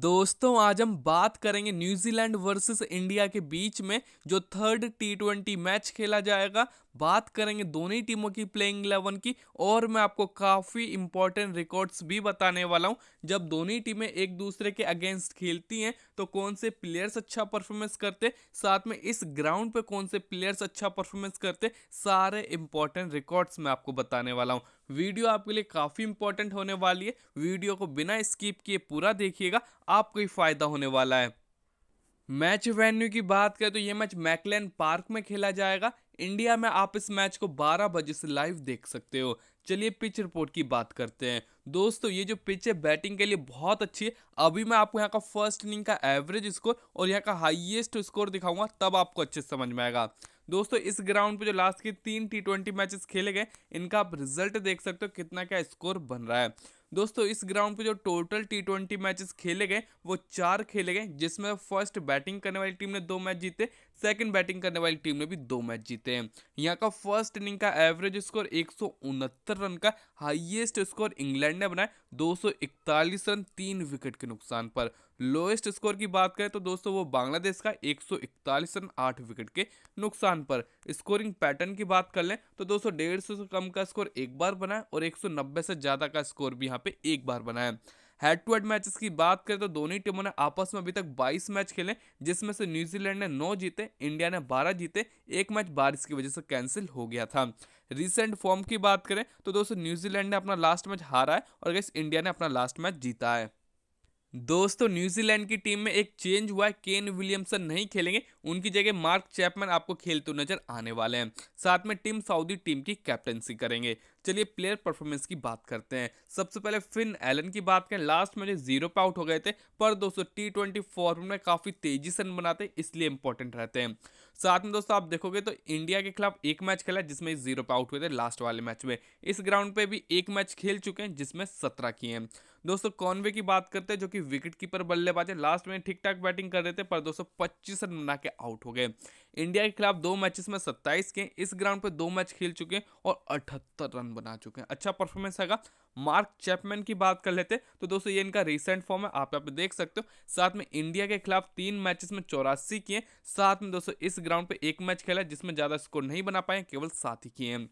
दोस्तों आज हम बात करेंगे न्यूजीलैंड वर्सेस इंडिया के बीच में जो थर्ड टी ट्वेंटी मैच खेला जाएगा बात करेंगे दोनों ही टीमों की प्लेइंग इलेवन की और मैं आपको काफ़ी इंपॉर्टेंट रिकॉर्ड्स भी बताने वाला हूँ जब दोनों ही टीमें एक दूसरे के अगेंस्ट खेलती हैं तो कौन से प्लेयर्स अच्छा परफॉर्मेंस करते साथ में इस ग्राउंड पर कौन से प्लेयर्स अच्छा परफॉर्मेंस करते सारे इंपॉर्टेंट रिकॉर्ड्स मैं आपको बताने वाला हूँ वीडियो आपके लिए काफ़ी इंपॉर्टेंट होने वाली है वीडियो को बिना स्किप किए पूरा देखिएगा आपको ही फ़ायदा होने वाला है मैच वेन्यू की बात करें तो ये मैच मैकलैन पार्क में खेला जाएगा इंडिया में आप इस मैच को 12 बजे से लाइव देख सकते हो चलिए पिच रिपोर्ट की बात करते हैं दोस्तों ये जो पिच है बैटिंग के लिए बहुत अच्छी है अभी मैं आपको यहाँ का फर्स्ट इनिंग का एवरेज स्कोर और यहाँ का हाईएस्ट स्कोर दिखाऊंगा तब आपको अच्छे समझ में आएगा दोस्तों इस ग्राउंड पे जो लास्ट के तीन टी ट्वेंटी मैचेस खेले गए इनका आप रिजल्ट देख सकते हो कितना क्या स्कोर बन रहा है दोस्तों इस ग्राउंड पे जो टोटल टी ट्वेंटी मैचेस खेले गए वो चार खेले गए जिसमें फर्स्ट बैटिंग करने वाली टीम ने दो मैच जीते सेकंड बैटिंग करने वाली टीम ने भी दो मैच जीते हैं यहाँ का फर्स्ट इनिंग का एवरेज स्कोर एक रन का हाईएस्ट स्कोर इंग्लैंड ने बनाया 241 रन तीन विकेट के नुकसान पर लोएस्ट स्कोर की बात करें तो दोस्तों वो बांग्लादेश का 141 रन आठ विकेट के नुकसान पर स्कोरिंग पैटर्न की बात कर लें तो दोस्तों डेढ़ से कम का स्कोर एक बार बना और 190 से ज़्यादा का स्कोर भी यहाँ पे एक बार बनाए हेड टू हेड मैचेस की बात करें तो दोनों टीमों ने आपस में अभी तक 22 मैच खेले जिसमें से न्यूजीलैंड ने 9 जीते इंडिया ने 12 जीते एक मैच बारिश की वजह से कैंसिल हो गया था रिसेंट फॉर्म की बात करें तो दोस्तों न्यूजीलैंड ने अपना लास्ट मैच हारा है और गैस इंडिया ने अपना लास्ट मैच जीता है दोस्तों न्यूजीलैंड की टीम में एक चेंज हुआ है केन विलियमसन नहीं खेलेंगे उनकी जगह मार्क चैपमैन आपको खेलते नजर आने वाले हैं साथ में टीम सऊदी टीम की कैप्टनसी करेंगे चलिए प्लेयर परफॉर्मेंस की बात करते हैं सबसे पहले फिन एलन की बात करें लास्ट में जीरो पे आउट हो गए थे पर दोस्तों टी ट्वेंटी फॉर्म में काफ़ी तेजी से रन बनाते इसलिए इंपॉर्टेंट रहते हैं साथ में दोस्तों आप देखोगे तो इंडिया के खिलाफ एक मैच खेला जिसमें जीरो पे आउट हुए थे लास्ट वाले मैच में इस ग्राउंड पे भी एक मैच खेल चुके हैं जिसमें सत्रह किए हैं दोस्तों कॉनवे की बात करते हैं जो कि विकेट कीपर बल्लेबाज है लास्ट में ठीक ठाक बैटिंग कर रहे थे पर दोस्तों पच्चीस रन बना के आउट हो गए इंडिया के खिलाफ दो मैचेस में सत्ताईस के इस ग्राउंड पे दो मैच खेल चुके हैं और अठहत्तर रन बना चुके हैं अच्छा परफॉर्मेंस है मार्क चैपमैन की बात कर लेते हैं तो दोस्तों ये इनका रिसेंट फॉर्म है आप यहाँ पे देख सकते हो साथ में इंडिया के खिलाफ तीन मैचेस में चौरासी किए साथ में दोस्तों इस ग्राउंड पे एक मैच खेला जिसमें ज़्यादा स्कोर नहीं बना पाए केवल सात ही किए हैं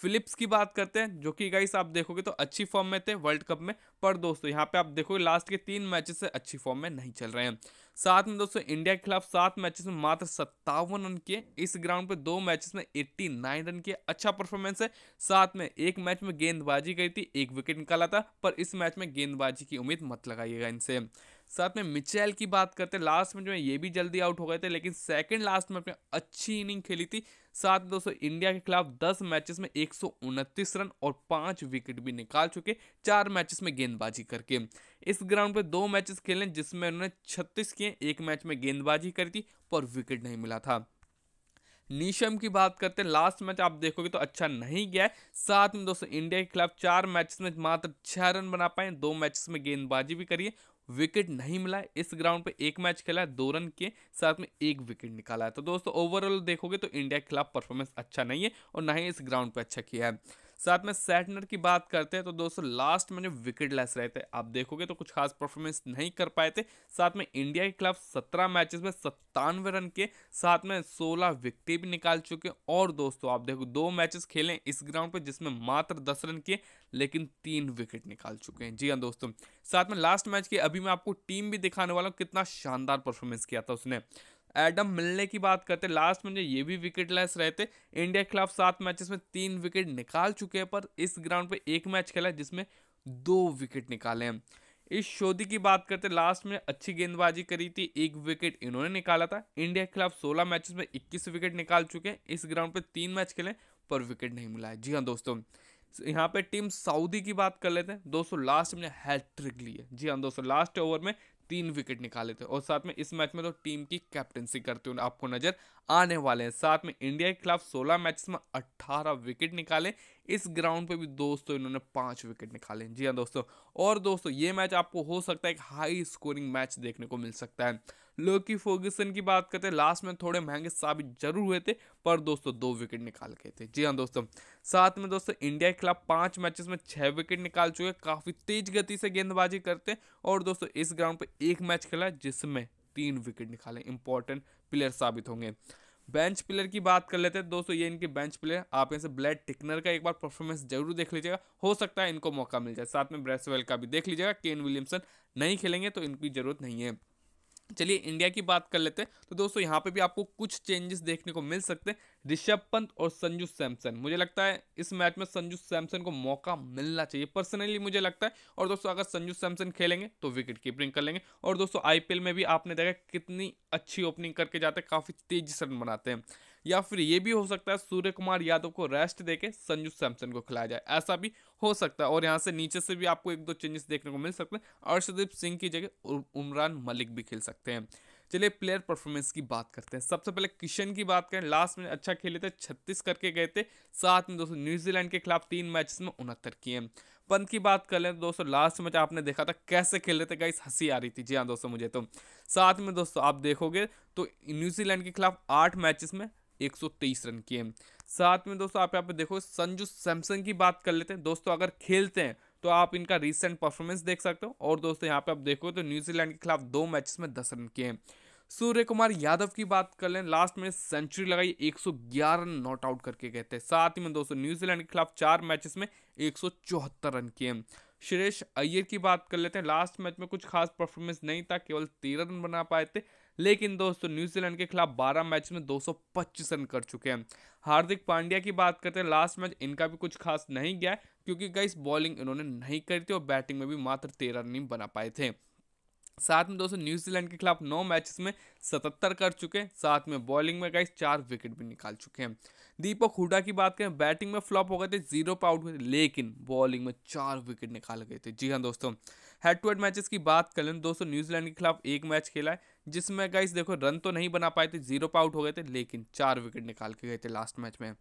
फिलिप्स की बात करते हैं जो कि गाइस आप देखोगे तो अच्छी फॉर्म में थे वर्ल्ड कप में पर दोस्तों यहाँ पे आप देखोगे लास्ट के तीन मैचेस से अच्छी फॉर्म में नहीं चल रहे हैं साथ में दोस्तों इंडिया के खिलाफ सात मैचेस में मात्र सत्तावन रन किए इस ग्राउंड पे दो मैचेस में एट्टी नाइन रन किए अच्छा परफॉर्मेंस है साथ में एक मैच में गेंदबाजी गई थी एक विकेट निकाला था पर इस मैच में गेंदबाजी की उम्मीद मत लगाइएगा इनसे साथ में मिचेल की बात करते हैं लास्ट में जो है ये भी जल्दी आउट हो गए थे लेकिन सेकंड लास्ट में अपने अच्छी इनिंग खेली थी साथ में दोस्तों इंडिया के खिलाफ 10 मैचेस में एक रन और पांच विकेट भी निकाल चुके चार मैचेस में गेंदबाजी करके इस ग्राउंड पे दो मैचेस खेले जिसमें उन्होंने छत्तीस किए एक मैच में गेंदबाजी करी थी पर विकेट नहीं मिला था नीशम की बात करते हैं लास्ट मैच आप देखोगे तो अच्छा नहीं गया है साथ में दोस्तों इंडिया के खिलाफ चार मैचेस में मात्र छह रन बना पाए दो मैचेस में गेंदबाजी भी करी है विकेट नहीं मिला इस ग्राउंड पे एक मैच खेला है दो रन के साथ में एक विकेट निकाला है तो दोस्तों ओवरऑल देखोगे तो इंडिया के खिलाफ परफॉर्मेंस अच्छा नहीं है और ना ही इस ग्राउंड पे अच्छा किया है साथ में सैटनर की बात करते हैं तो दोस्तों लास्ट में जो विकेट लेस रहे थे आप देखोगे तो कुछ खास परफॉर्मेंस नहीं कर पाए थे साथ में इंडिया के खिलाफ सत्रह मैचेस में सत्तानवे रन के साथ में सोलह विकटें भी निकाल चुके और दोस्तों आप देखो दो मैचेस खेले इस ग्राउंड पर जिसमें मात्र दस रन किए लेकिन तीन विकेट निकाल चुके हैं जी हाँ दोस्तों साथ में लास्ट मैच की अभी मैं आपको टीम भी दिखाने वाला हूँ कितना शानदार परफॉर्मेंस किया था उसने एडम मिलने की बात करते लास्ट में ये भी विकेट लेस रहे थे इंडिया के खिलाफ सात मैचेस में तीन विकेट निकाल चुके हैं पर इस ग्राउंड पे एक मैच खेला है जिसमें दो विकेट निकाले हैं इस शोधी की बात करते लास्ट में अच्छी गेंदबाजी करी थी एक विकेट इन्होंने निकाला था इंडिया के खिलाफ सोलह मैचेस में इक्कीस विकेट निकाल चुके हैं इस ग्राउंड पे तीन मैच खेले पर विकेट नहीं मिला है जी हाँ दोस्तों यहाँ पे टीम सऊदी की बात कर लेते हैं दोस्तों लास्ट में हैट्रिक ली है जी हाँ दोस्तों लास्ट ओवर में तीन विकेट निकाले थे और साथ में इस मैच में तो टीम की कैप्टनसी करते हुए आपको नजर आने वाले हैं साथ में इंडिया के खिलाफ सोलह मैच में 18 विकेट निकाले इस ग्राउंड पे भी दोस्तों इन्होंने पाँच विकेट निकाले जी हाँ दोस्तों और दोस्तों ये मैच आपको हो सकता है एक हाई स्कोरिंग मैच देखने को मिल सकता है लोकी फोगसन की बात करते हैं लास्ट में थोड़े महंगे साबित जरूर हुए थे पर दोस्तों दो विकेट निकाल गए थे जी हाँ दोस्तों साथ में दोस्तों इंडिया के खिलाफ पाँच मैचेस में छः विकेट निकाल चुके हैं काफ़ी तेज गति से गेंदबाजी करते हैं और दोस्तों इस ग्राउंड पर एक मैच खेला जिसमें तीन विकेट निकाले इंपॉर्टेंट प्लेयर साबित होंगे बेंच प्लेयर की बात कर लेते हैं दोस्तों ये इनके बेंच प्लेयर आप यहाँ से ब्लैड टिकनर का एक बार परफॉर्मेंस जरूर देख लीजिएगा हो सकता है इनको मौका मिल जाए साथ में ब्रेसवेल का भी देख लीजिएगा केन विलियमसन नहीं खेलेंगे तो इनकी जरूरत नहीं है चलिए इंडिया की बात कर लेते हैं तो दोस्तों यहाँ पे भी आपको कुछ चेंजेस देखने को मिल सकते हैं ऋषभ पंत और संजू सैमसन मुझे लगता है इस मैच में संजू सैमसन को मौका मिलना चाहिए पर्सनली मुझे लगता है और दोस्तों अगर संजू सैमसन खेलेंगे तो विकेट कीपिंग कर लेंगे और दोस्तों आईपीएल में भी आपने देखा कितनी अच्छी ओपनिंग करके जाते हैं काफ़ी तेज रन बनाते हैं या फिर ये भी हो सकता है सूर्य कुमार यादव को रेस्ट के संजू सैमसन को खिलाया जाए ऐसा भी हो सकता है और यहाँ से नीचे से भी आपको एक दो चेंजेस देखने को मिल सकते हैं अर्षदीप सिंह की जगह उमरान मलिक भी खेल सकते हैं चलिए प्लेयर परफॉर्मेंस की बात करते हैं सबसे पहले किशन की बात करें लास्ट में अच्छा खेले थे छत्तीस करके गए थे साथ में दोस्तों न्यूजीलैंड के खिलाफ तीन मैचेस में उनहत्तर किए हैं पंत की बात कर लें तो दोस्तों लास्ट मैच आपने देखा था कैसे खेल रहे थे गाइस हंसी आ रही थी जी हाँ दोस्तों मुझे तो साथ में दोस्तों आप देखोगे तो न्यूजीलैंड के खिलाफ आठ मैचेस में 123 रन किए साथ में दोस्तों आप यहाँ पे देखो संजू सैमसन की बात कर लेते हैं दोस्तों अगर खेलते हैं तो आप इनका रिसेंट परफॉर्मेंस देख सकते हो और दोस्तों यहाँ पे आप देखो तो न्यूजीलैंड के खिलाफ दो मैच में दस रन किए हैं सूर्य कुमार यादव की बात कर लें लास्ट में सेंचुरी लगाई 111 रन नॉट आउट करके गए थे साथ ही में दोस्तों न्यूजीलैंड के खिलाफ चार मैचेस में एक रन किए श्रेयस अय्यर की बात कर लेते हैं लास्ट मैच में कुछ खास परफॉर्मेंस नहीं था केवल तेरह रन बना पाए थे लेकिन दोस्तों न्यूजीलैंड के खिलाफ 12 मैच में 225 रन कर चुके हैं हार्दिक पांड्या की बात करते हैं लास्ट मैच इनका भी कुछ खास नहीं गया क्योंकि गाइस बॉलिंग इन्होंने नहीं करी थी और बैटिंग में भी मात्र तेरह रन ही बना पाए थे साथ में दोस्तों न्यूजीलैंड के खिलाफ नौ मैचेस में सतहत्तर कर चुके हैं साथ में बॉलिंग में गाइस चार विकेट भी निकाल चुके हैं दीपक हुडा की बात करें बैटिंग में फ्लॉप हो गए थे जीरो पे आउट हुए लेकिन बॉलिंग में चार विकेट निकाल गए थे जी हाँ दोस्तों हेड टू हेड मैचेस की बात कर लें दोस्तों न्यूजीलैंड के खिलाफ एक मैच खेला है जिसमें गाइस देखो रन तो नहीं बना पाए थे जीरो पर आउट हो गए थे लेकिन चार विकेट निकाल के गए थे लास्ट मैच में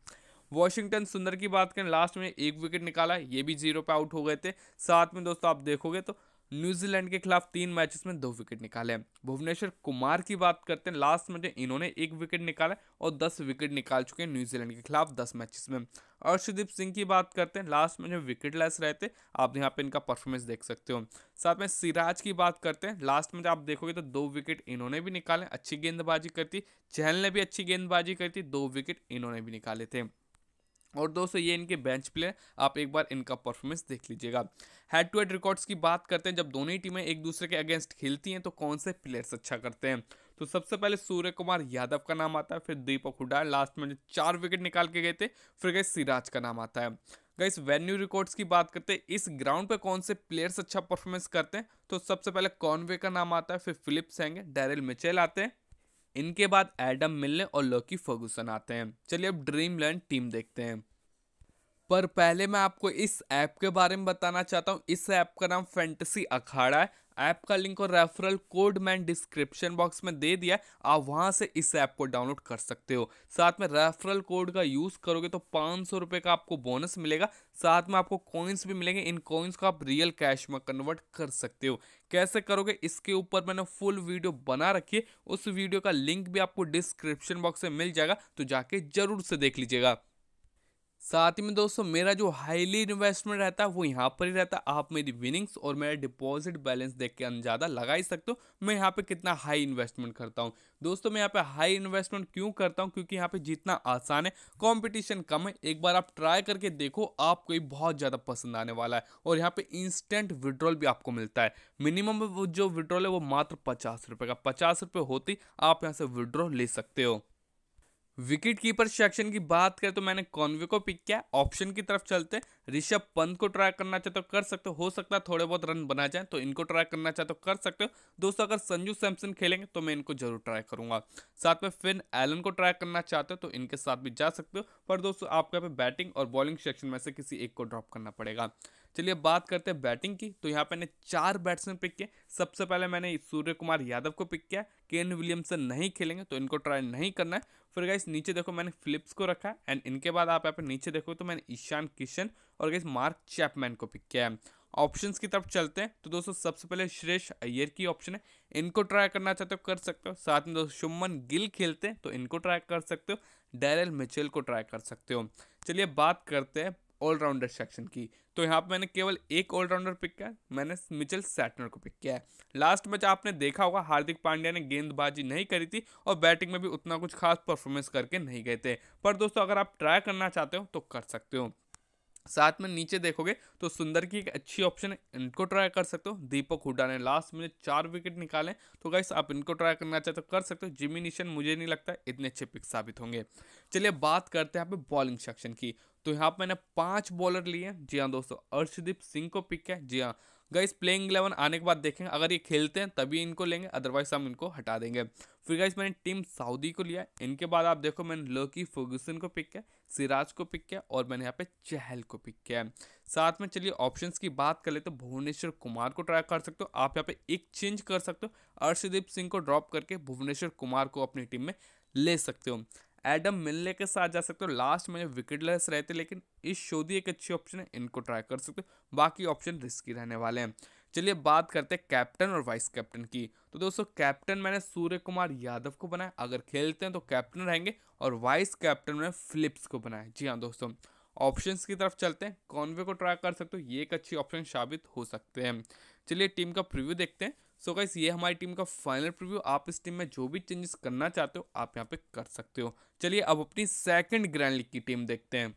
वॉशिंगटन सुंदर की बात करें लास्ट में एक विकेट निकाला ये भी जीरो पे आउट हो गए थे साथ में दोस्तों आप देखोगे तो न्यूजीलैंड के खिलाफ तीन मैचेस में दो विकेट निकाले भुवनेश्वर कुमार की बात करते हैं लास्ट मैच में इन्होंने एक विकेट निकाला और दस विकेट निकाल चुके हैं न्यूजीलैंड के खिलाफ दस मैचेस में अर्शदीप सिंह की बात करते हैं लास्ट मैच में विकेट लेस रहे थे आप यहाँ पे इनका परफॉर्मेंस देख सकते हो साथ में सिराज की बात करते हैं लास्ट मैच आप देखोगे तो दो विकेट इन्होंने भी निकाले अच्छी गेंदबाजी करती चहल ने भी अच्छी गेंदबाजी करती दो विकेट इन्होंने भी निकाले थे और दोस्तों ये इनके बेंच प्लेयर आप एक बार इनका परफॉर्मेंस देख लीजिएगा हेड टू हेड रिकॉर्ड्स की बात करते हैं जब दोनों ही टीमें एक दूसरे के अगेंस्ट खेलती हैं तो कौन से प्लेयर्स अच्छा करते हैं तो सबसे पहले सूर्य कुमार यादव का नाम आता है फिर दीपक हुडा लास्ट में जो चार विकेट निकाल के गए थे फिर गए सिराज का नाम आता है गई वेन्यू रिकॉर्ड्स की बात करते हैं इस ग्राउंड पे कौन से प्लेयर्स अच्छा परफॉर्मेंस करते हैं तो सबसे पहले कॉनवे का नाम आता है फिर फिलिप्स हैंगे डेरिल मिचेल आते हैं इनके बाद एडम मिलने और लॉकी फर्गूसन आते हैं चलिए अब ड्रीम लैंड टीम देखते हैं पर पहले मैं आपको इस ऐप के बारे में बताना चाहता हूँ इस ऐप का नाम फैंटसी अखाड़ा है ऐप का लिंक और रेफरल कोड मैंने डिस्क्रिप्शन बॉक्स में दे दिया है आप वहां से इस ऐप को डाउनलोड कर सकते हो साथ में रेफरल कोड का यूज करोगे तो पाँच सौ रुपये का आपको बोनस मिलेगा साथ में आपको कॉइन्स भी मिलेंगे इन कॉइन्स को आप रियल कैश में कन्वर्ट कर सकते हो कैसे करोगे इसके ऊपर मैंने फुल वीडियो बना रखी है उस वीडियो का लिंक भी आपको डिस्क्रिप्शन बॉक्स में मिल जाएगा तो जाके जरूर से देख लीजिएगा साथ ही में दोस्तों मेरा जो हाईली इन्वेस्टमेंट रहता है वो यहाँ पर ही रहता है आप मेरी विनिंग्स और मेरा डिपॉजिट बैलेंस देख के अंदाजा लगा ही सकते हो मैं यहाँ पे कितना हाई इन्वेस्टमेंट करता हूँ दोस्तों मैं यहाँ पे हाई इन्वेस्टमेंट क्यों करता हूँ क्योंकि यहाँ पे जितना आसान है कॉम्पिटिशन कम है एक बार आप ट्राई करके देखो आपको ही बहुत ज़्यादा पसंद आने वाला है और यहाँ पर इंस्टेंट विड्रॉल भी आपको मिलता है मिनिमम जो विड्रॉल है वो मात्र पचास रुपये का पचास रुपये होती आप यहाँ से विड्रॉ ले सकते हो विकेट कीपर सेक्शन की बात करें तो मैंने कॉन्वे को पिक किया ऑप्शन की तरफ चलते हैं ऋषभ पंत को ट्राई करना चाहते हो तो कर सकते हो सकता है थोड़े बहुत रन बना जाए तो इनको ट्राई करना चाहते हो तो कर सकते हो दोस्तों अगर संजू सैमसन खेलेंगे तो मैं इनको जरूर ट्राई करूंगा साथ में फिन एलन को ट्राई करना चाहते हो तो इनके साथ भी जा सकते हो पर दोस्तों आपको यहाँ पे बैटिंग और बॉलिंग सेक्शन में से किसी एक को ड्रॉप करना पड़ेगा चलिए बात करते हैं बैटिंग की तो यहाँ पे मैंने चार बैट्समैन पिक किए सबसे पहले मैंने सूर्य कुमार यादव को पिक किया केन विलियमसन नहीं खेलेंगे तो इनको ट्राई नहीं करना है फिर गाइस नीचे देखो मैंने फिलिप्स को रखा एंड इनके बाद आप यहाँ पे नीचे देखो तो मैंने ईशान किशन और गाइस मार्क चैपमैन को पिक किया है ऑप्शंस की तरफ चलते हैं तो दोस्तों सबसे पहले श्रेष अय्यर की ऑप्शन है इनको ट्राई करना चाहते हो कर सकते हो साथ में दोस्तों शुमन गिल खेलते हैं तो इनको ट्राई कर सकते हो डैरल मिचेल को ट्राई कर सकते हो चलिए बात करते हैं ऑलराउंडर सेक्शन की तो यहाँ पे मैंने केवल एक ऑलराउंडर पिक किया मैंने मिचल सैटनर को पिक किया है लास्ट मैच आपने देखा होगा हार्दिक पांड्या ने गेंदबाजी नहीं करी थी और बैटिंग में भी उतना कुछ खास परफॉर्मेंस करके नहीं गए थे पर दोस्तों अगर आप ट्राई करना चाहते हो तो कर सकते हो साथ में नीचे देखोगे तो सुंदर की एक अच्छी ऑप्शन है इनको ट्राई कर सकते हो दीपक हुडा ने लास्ट में चार विकेट निकाले तो गाइस आप इनको ट्राई करना चाहते हो तो कर सकते हो जिमी निशन मुझे नहीं लगता इतने अच्छे पिक साबित होंगे चलिए बात करते हैं यहाँ पे बॉलिंग सेक्शन की तो यहाँ पे मैंने पांच बॉलर लिए हैं जी हाँ दोस्तों अर्शदीप सिंह को पिक किया जी हाँ गाइस प्लेइंग इलेवन आने के बाद देखेंगे अगर ये खेलते हैं तभी इनको लेंगे अदरवाइज हम इनको हटा देंगे फिर गाइस मैंने टीम सऊदी को लिया इनके बाद आप देखो मैंने लोकी फर्गूसन को पिक किया सिराज को पिक किया और मैंने यहाँ पे चहल को पिक किया साथ में चलिए ऑप्शंस की बात कर ले तो भुवनेश्वर कुमार को ट्राई कर सकते हो आप यहाँ पे एक चेंज कर सकते हो अर्षदीप सिंह को ड्रॉप करके भुवनेश्वर कुमार को अपनी टीम में ले सकते हो एडम मिलने के साथ जा सकते हो लास्ट में विकेटलेस रहते लेकिन इस शोधी एक अच्छी ऑप्शन है इनको ट्राई कर सकते हो बाकी ऑप्शन रिस्की रहने वाले हैं चलिए बात करते हैं कैप्टन और वाइस कैप्टन की तो दोस्तों कैप्टन मैंने सूर्य कुमार यादव को बनाया अगर खेलते हैं तो कैप्टन रहेंगे और वाइस कैप्टन मैंने फिलिप्स को बनाया जी हाँ दोस्तों ऑप्शन की तरफ चलते हैं कॉन्वे को ट्राई कर सकते हो ये एक अच्छी ऑप्शन साबित हो सकते हैं चलिए टीम का प्रिव्यू देखते हैं सो गाइस ये हमारी टीम का फाइनल प्रीव्यू आप इस टीम में जो भी चेंजेस करना चाहते हो आप यहाँ पे कर सकते हो चलिए अब अपनी सेकंड ग्रैंड लीग की टीम देखते हैं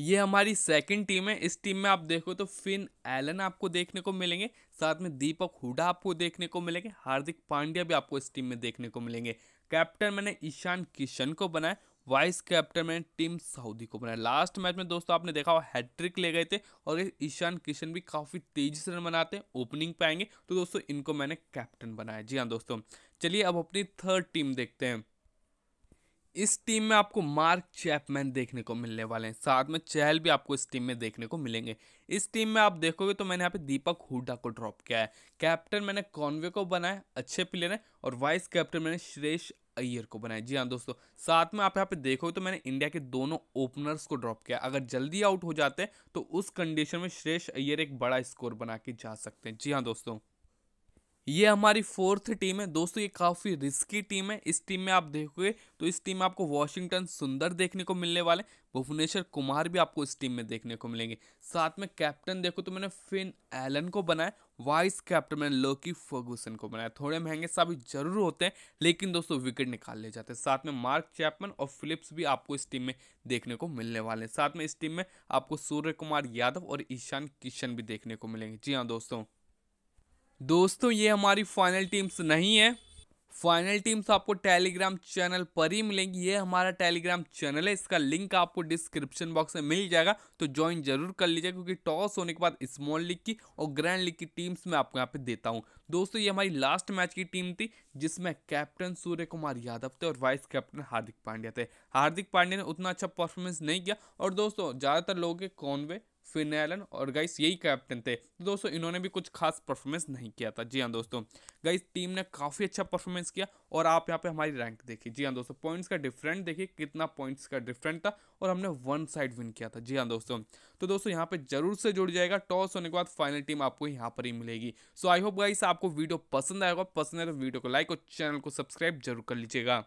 ये हमारी सेकंड टीम है इस टीम में आप देखो तो फिन एलन आपको देखने को मिलेंगे साथ में दीपक हुडा आपको देखने को मिलेंगे हार्दिक पांड्या भी आपको इस टीम में देखने को मिलेंगे कैप्टन मैंने ईशान किशन को बनाया वाइस कैप्टन में टीम सऊदी को बनाया लास्ट मैच में दोस्तों आपने देखा वो हैट्रिक ले गए थे और ईशान किशन भी काफ़ी तेजी से रन बनाते हैं ओपनिंग पे आएंगे तो दोस्तों इनको मैंने कैप्टन बनाया जी हाँ दोस्तों चलिए अब अपनी थर्ड टीम देखते हैं इस टीम में आपको मार्क चैपमैन देखने को मिलने वाले हैं साथ में चहल भी आपको इस टीम में देखने को मिलेंगे इस टीम में आप देखोगे तो मैंने यहाँ पे दीपक हुडा को ड्रॉप किया है कैप्टन मैंने कॉन्वे को बनाया अच्छे प्लेयर हैं और वाइस कैप्टन मैंने श्रेष अय्यर को बनाया जी हाँ दोस्तों साथ में आप यहाँ पे देखो तो मैंने इंडिया के दोनों ओपनर्स को ड्रॉप किया अगर जल्दी आउट हो जाते हैं तो उस कंडीशन में श्रेष अय्यर एक बड़ा स्कोर बना के जा सकते हैं जी हाँ दोस्तों ये हमारी फोर्थ टीम है दोस्तों ये काफ़ी रिस्की टीम है इस टीम में आप देखोगे तो इस टीम में आपको वॉशिंगटन सुंदर देखने को मिलने वाले भुवनेश्वर कुमार भी आपको इस टीम में देखने को मिलेंगे साथ में कैप्टन देखो तो मैंने फिन एलन को बनाया वाइस कैप्टन लोकी फर्गूसन को बनाया थोड़े महंगे साबित जरूर होते हैं लेकिन दोस्तों विकेट निकाल ले जाते हैं साथ में मार्क चैपमन और फिलिप्स भी आपको इस टीम में देखने को मिलने वाले हैं साथ में इस टीम में आपको सूर्य कुमार यादव और ईशान किशन भी देखने को मिलेंगे जी हाँ दोस्तों दोस्तों ये हमारी फाइनल टीम्स नहीं है फाइनल टीम्स तो आपको टेलीग्राम चैनल पर ही मिलेंगी ये हमारा टेलीग्राम चैनल है इसका लिंक आपको डिस्क्रिप्शन बॉक्स में मिल जाएगा तो ज्वाइन जरूर कर लीजिए क्योंकि टॉस होने के बाद स्मॉल लीग की और ग्रैंड लीग की टीम्स मैं आपको यहाँ पे देता हूँ दोस्तों ये हमारी लास्ट मैच की टीम थी जिसमें कैप्टन सूर्य कुमार यादव थे और वाइस कैप्टन हार्दिक पांड्या थे हार्दिक पांड्या ने उतना अच्छा परफॉर्मेंस नहीं किया और दोस्तों ज़्यादातर लोग कॉनवे फिन एलन और गाइस यही कैप्टन थे तो दोस्तों इन्होंने भी कुछ खास परफॉर्मेंस नहीं किया था जी हाँ दोस्तों गाइस टीम ने काफ़ी अच्छा परफॉर्मेंस किया और आप यहाँ पे हमारी रैंक देखिए जी हाँ दोस्तों पॉइंट्स का डिफरेंट देखिए कितना पॉइंट्स का डिफरेंट था और हमने वन साइड विन किया था जी हाँ दोस्तों तो दोस्तों यहाँ पे जरूर से जुड़ जाएगा टॉस होने के बाद फाइनल टीम आपको यहाँ पर ही मिलेगी सो आई होप गाइस आपको वीडियो पसंद आएगा पसंद है तो वीडियो को लाइक और चैनल को सब्सक्राइब जरूर कर लीजिएगा